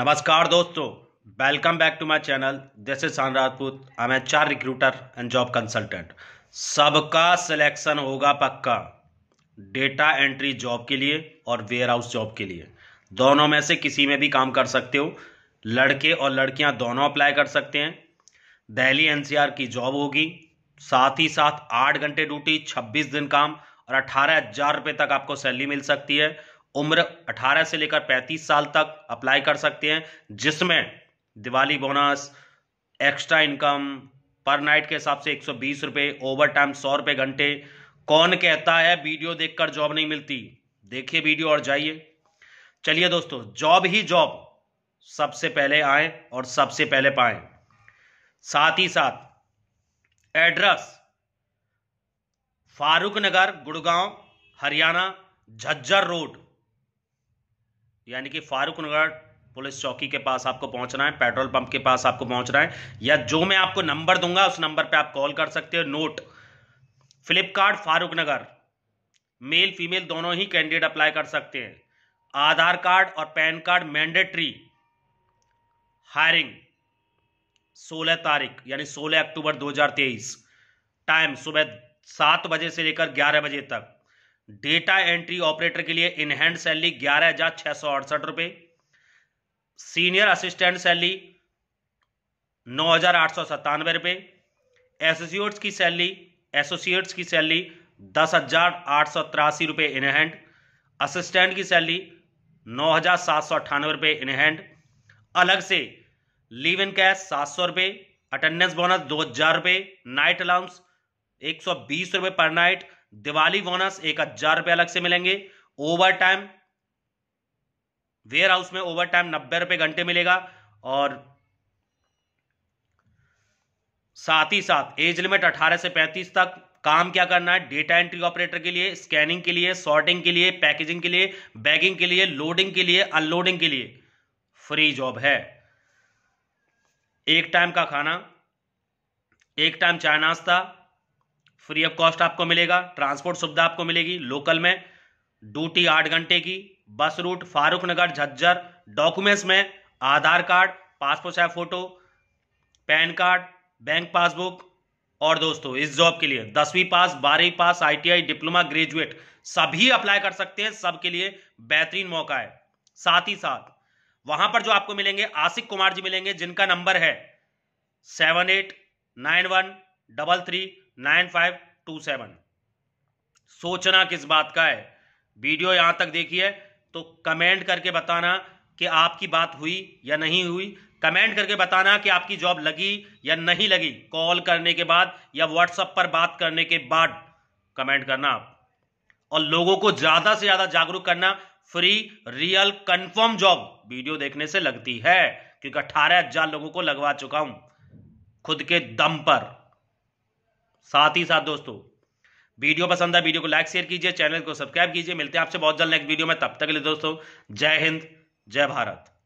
नमस्कार दोस्तों welcome back to my channel this is San Rajput I am चार रिक्रूटर एंड जॉब कंसल्टेंट सबका selection होगा पक्का डेटा एंट्री जॉब के लिए और वेयर हाउस जॉब के लिए दोनों में से किसी में भी काम कर सकते हो लड़के और लड़कियां दोनों अप्लाई कर सकते हैं दहली एनसीआर की जॉब होगी साथ ही साथ आठ घंटे ड्यूटी छब्बीस दिन काम और अठारह हजार रुपये तक आपको सैलरी मिल सकती है उम्र 18 से लेकर 35 साल तक अप्लाई कर सकते हैं जिसमें Diwali bonus extra income per night के हिसाब से एक सौ बीस ओवर टाइम सौ रुपये घंटे कौन कहता है वीडियो देखकर जॉब नहीं मिलती देखिए वीडियो और जाइए चलिए दोस्तों जॉब ही जॉब सबसे पहले आए और सबसे पहले पाए साथ ही साथ एड्रेस फारूक नगर गुड़गांव हरियाणा झज्जर रोड यानी कि फारूकनगढ़ पुलिस चौकी के पास आपको पहुंचना है पेट्रोल पंप के पास आपको पहुंचना है या जो मैं आपको नंबर दूंगा उस नंबर पे आप कॉल कर सकते हो note Flipkart Farukhnagar male female दोनों ही कैंडिडेट अप्लाई कर सकते हैं आधार कार्ड और पैन कार्ड मैंडेटरी हायरिंग 16 तारीख यानी 16 अक्टूबर 2023 टाइम सुबह सात बजे से लेकर ग्यारह बजे तक डेटा एंट्री ऑपरेटर के लिए इनहैंड सैलरी ग्यारह हजार छह सौ अड़सठ रुपए सीनियर असिस्टेंट सैलरी नौ हजार आठ सौ सत्तानवे रुपए एसोसिएट्स की सैलरी एसोसिएट्स की सैलरी दस हजार आठ सौ तिरासी रुपए इनहैंड असिस्टेंट की सैलरी नौ हजार सात सौ अट्ठानवे रुपए इनहैंड अलग से लीव इन कैश सात सौ रुपए अटेंडेंस बोनस दो हजार रुपए नाइट अलाउंस एक सौ बीस रुपए पर नाइट दिवाली बोनस एक हजार रुपए अलग से मिलेंगे ओवर टाइम वेयर हाउस में ओवर टाइम नब्बे रुपए घंटे मिलेगा और साथ ही साथ एज लिमिट 18 से 35 तक काम क्या करना है डेटा एंट्री ऑपरेटर के लिए स्कैनिंग के लिए सॉर्टिंग के लिए पैकेजिंग के लिए बैगिंग के लिए लोडिंग के लिए अनलोडिंग के लिए फ्री जॉब है एक टाइम का खाना एक टाइम चाय नाश्ता फ्री ऑफ कॉस्ट आपको मिलेगा ट्रांसपोर्ट सुविधा आपको मिलेगी लोकल में ड्यूटी आठ घंटे की bus route Farukh Nagar Jhajjar documents में Aadhaar card passport size photo PAN card bank passbook और दोस्तों इस जॉब के लिए दसवीं पास बारहवीं पास आईटीआई डिप्लोमा ग्रेजुएट सभी अप्लाई कर सकते हैं सबके लिए बेहतरीन मौका है साथ ही साथ वहां पर जो आपको मिलेंगे आसिक कुमार जी मिलेंगे जिनका नंबर है seven eight nine one double three nine five two seven सोचना किस बात का है वीडियो यहां तक देखिए तो कमेंट करके बताना कि आपकी बात हुई या नहीं हुई कमेंट करके बताना कि आपकी जॉब लगी या नहीं लगी कॉल करने के बाद या व्हाट्सएप पर बात करने के बाद कमेंट करना आप और लोगों को ज्यादा से ज्यादा जागरूक करना free real confirm job video देखने से लगती है क्योंकि अठारह हजार लोगों को लगवा चुका हूं खुद के दम पर साथ ही साथ दोस्तों वीडियो पसंद है वीडियो को लाइक शेयर कीजिए चैनल को सब्सक्राइब कीजिए मिलते हैं आपसे बहुत जल्द नेक्स्ट वीडियो में तब तक के लिए दोस्तों जय हिंद जय भारत